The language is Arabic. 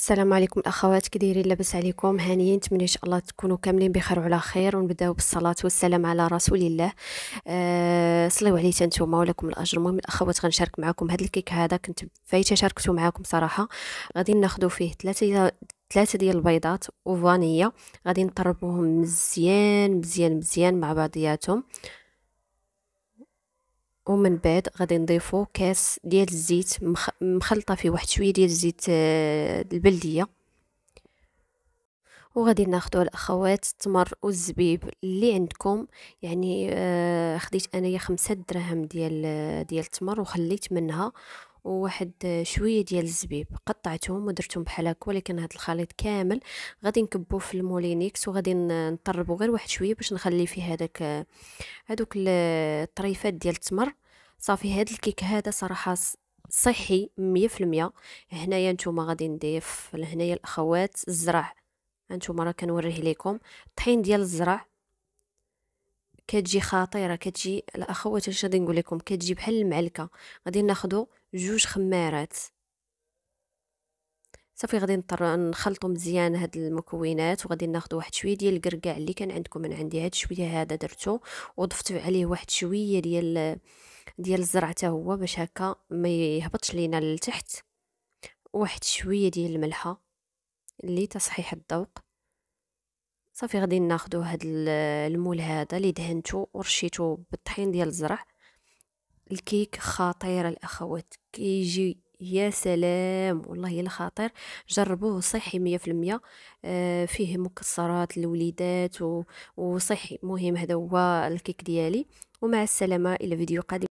السلام عليكم الاخوات كي دايرين لاباس عليكم هانيين نتمنى ان شاء الله تكونوا كاملين بخير وعلى خير ونبداو بالصلاه والسلام على رسول الله أه صليو عليه نتوما ولكم الاجر المهم الاخوات غنشارك معكم هذا الكيك هذا كنت فايته شاركته معكم صراحه غادي ناخذوا فيه ثلاثه ثلاثه ديال البيضات وفانيه غادي نطربوهم مزيان مزيان مزيان مع بعضياتهم أه ومن بعد غادي نضيفو كاس ديال الزيت مخلطه فيه واحد شويه ديال الزيت آه، البلديه وغادي ناخدو الاخوات التمر والزبيب اللي عندكم يعني آه خديت انايا خمسة دراهم ديال آه، ديال التمر وخليت منها وواحد آه، شويه ديال الزبيب قطعتهم ودرتهم بحال هكا ولكن هذا الخليط كامل غادي نكبوه في المولينيكس وغادي نطربو غير واحد شويه باش نخلي فيه هذاك هذوك آه، الطريفات ديال التمر صافي هاد الكيك هذا صراحه صحي 100% هنايا نتوما غادي نضيف لهنايا الاخوات الزرع هانتوما راه كنوريه ليكم الطحين ديال الزرع كتجي خطيره كتجي الاخوات اش غادي نقول لكم كتجي بحال المعلكه غادي ناخذ جوج خمارات صافي غادي نضطر نخلطو مزيان هاد المكونات وغادي ناخذ واحد شويه ديال الكركاع اللي كان عندكم من عندي هاد شويه هذا درتو وضفت عليه واحد شويه ديال ديال الزرع حتى هو باش هكا ما يهبطش لينا لتحت واحد شويه ديال الملحه اللي تصحيح الذوق صافي غادي ناخدو هاد المول هذا اللي دهنته ورشيته بالطحين ديال الزرع الكيك خطير الاخوات كيجي يا سلام والله الا خطير جربوه صحي مية في المية آه، فيه مكسرات للوليدات وصحي مهم هذا هو الكيك ديالي ومع السلامه الى فيديو قادم